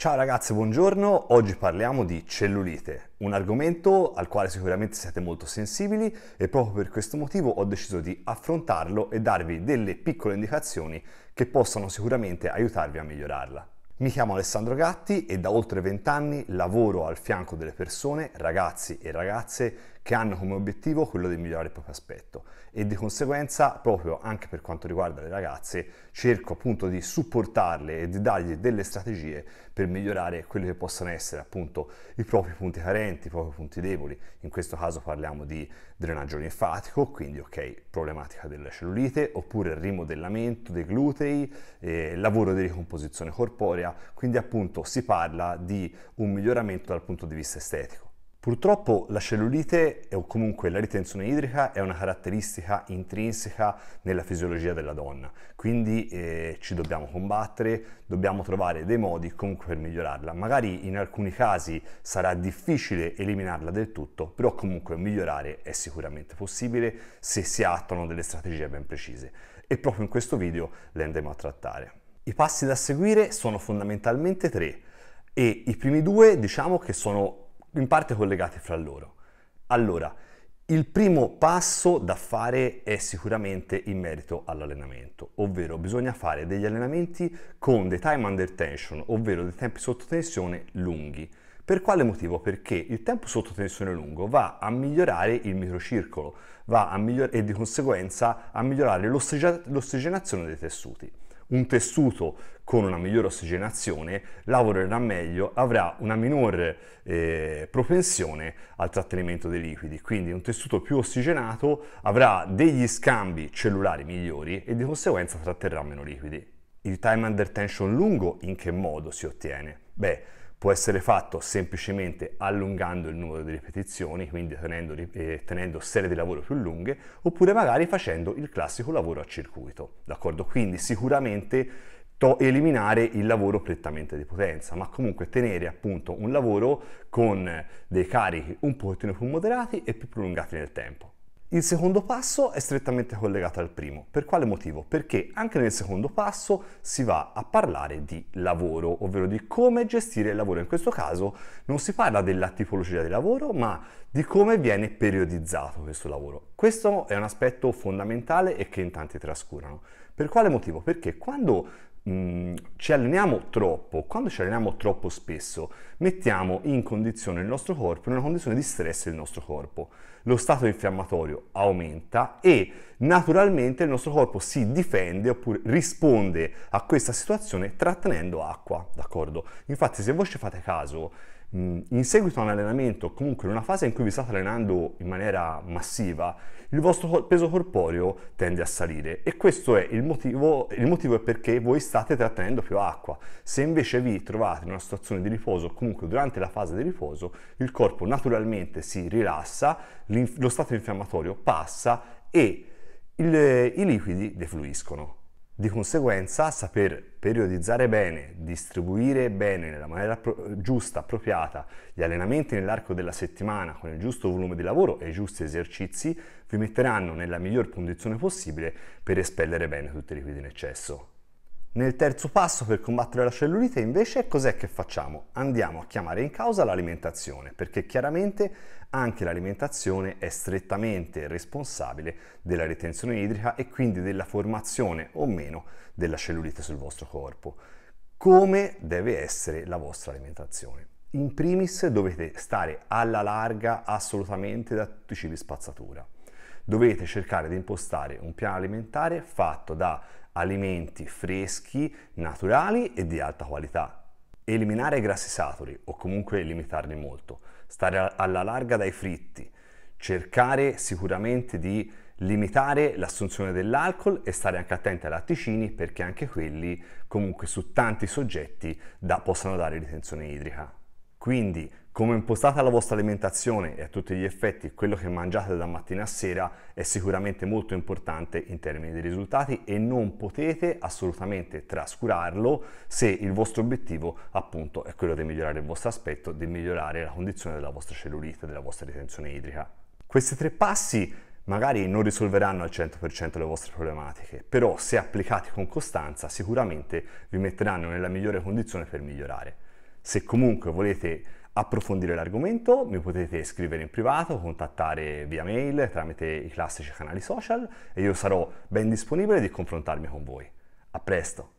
Ciao ragazzi, buongiorno. Oggi parliamo di cellulite, un argomento al quale sicuramente siete molto sensibili e proprio per questo motivo ho deciso di affrontarlo e darvi delle piccole indicazioni che possano sicuramente aiutarvi a migliorarla. Mi chiamo Alessandro Gatti e da oltre 20 anni lavoro al fianco delle persone, ragazzi e ragazze, che hanno come obiettivo quello di migliorare il proprio aspetto e di conseguenza, proprio anche per quanto riguarda le ragazze, cerco appunto di supportarle e di dargli delle strategie per migliorare quelli che possono essere appunto i propri punti carenti, i propri punti deboli. In questo caso parliamo di drenaggio linfatico, quindi ok, problematica della cellulite, oppure rimodellamento dei glutei, eh, lavoro di ricomposizione corporea europea, quindi appunto si parla di un miglioramento dal punto di vista estetico. Purtroppo la cellulite o comunque la ritenzione idrica è una caratteristica intrinseca nella fisiologia della donna, quindi eh, ci dobbiamo combattere, dobbiamo trovare dei modi comunque per migliorarla. Magari in alcuni casi sarà difficile eliminarla del tutto, però comunque migliorare è sicuramente possibile se si attuano delle strategie ben precise. E proprio in questo video le andremo a trattare. I passi da seguire sono fondamentalmente tre e i primi due diciamo che sono in parte collegati fra loro. Allora, il primo passo da fare è sicuramente in merito all'allenamento, ovvero bisogna fare degli allenamenti con dei time under tension, ovvero dei tempi sotto tensione lunghi. Per quale motivo? Perché il tempo sotto tensione lungo va a migliorare il microcircolo va a miglior- e di conseguenza a migliorare l'ossigenazione dei tessuti. Un tessuto con una migliore ossigenazione lavorerà meglio, avrà una minore eh, propensione al trattenimento dei liquidi, quindi un tessuto più ossigenato avrà degli scambi cellulari migliori e di conseguenza tratterrà meno liquidi. Il time under tension lungo in che modo si ottiene? Beh, Può essere fatto semplicemente allungando il numero di ripetizioni, quindi tenendo, eh, tenendo, serie di lavoro più lunghe, oppure magari facendo il classico lavoro a circuito. D'accordo? Quindi sicuramente eliminare il lavoro prettamente di potenza, ma comunque tenere appunto un lavoro con dei carichi un pochettino più moderati e più prolungati nel tempo. Il secondo passo è strettamente collegato al primo. Per quale motivo? Perché anche nel secondo passo si va a parlare di lavoro, ovvero di come gestire il lavoro. In questo caso non si parla della tipologia di lavoro, ma di come viene periodizzato questo lavoro. Questo è un aspetto fondamentale e che in tanti trascurano. Per quale motivo? Perché quando Mm, ci alleniamo troppo, quando ci alleniamo troppo spesso, mettiamo in condizione il nostro corpo, in una condizione di stress il nostro corpo. Lo stato infiammatorio aumenta e naturalmente il nostro corpo si difende oppure risponde a questa situazione trattenendo acqua, d'accordo? Infatti se voi ci fate caso, Mm, in seguito a un allenamento, comunque in una fase in cui vi state allenando in maniera massiva, il vostro peso corporeo tende a salire e questo è il motivo, il motivo è perché voi state trattenendo più acqua. Se invece vi trovate in una situazione di riposo, comunque durante la fase di riposo, il corpo naturalmente si rilassa, lo stato infiammatorio passa e il, i liquidi defluiscono. Di conseguenza, saper periodizzare bene, distribuire bene nella maniera pro- giusta, appropriata, gli allenamenti nell'arco della settimana con il giusto volume di lavoro e i giusti esercizi vi metteranno nella miglior condizione possibile per espellere bene tutti i liquidi in eccesso. Nel terzo passo per combattere la cellulite invece cos'è che facciamo? Andiamo a chiamare in causa l'alimentazione perché chiaramente anche l'alimentazione è strettamente responsabile della ritenzione idrica e quindi della formazione o meno della cellulite sul vostro corpo. Come deve essere la vostra alimentazione? In primis dovete stare alla larga assolutamente da tutti i cibi spazzatura dovete cercare di impostare un piano alimentare fatto da alimenti freschi, naturali e di alta qualità. Eliminare i grassi saturi o comunque limitarli molto, stare alla larga dai fritti, cercare sicuramente di limitare l'assunzione dell'alcol e stare anche attenti ai latticini perché anche quelli comunque su tanti soggetti da, possono dare ritenzione idrica. Quindi come impostate la vostra alimentazione e a tutti gli effetti quello che mangiate da mattina a sera è sicuramente molto importante in termini di risultati e non potete assolutamente trascurarlo se il vostro obiettivo appunto è quello di migliorare il vostro aspetto, di migliorare la condizione della vostra cellulite, della vostra ritenzione idrica. Questi tre passi magari non risolveranno al 100% le vostre problematiche, però se applicati con costanza sicuramente vi metteranno nella migliore condizione per migliorare. Se comunque volete approfondire l'argomento, mi potete scrivere in privato, contattare via mail tramite i classici canali social e io sarò ben disponibile di confrontarmi con voi. A presto!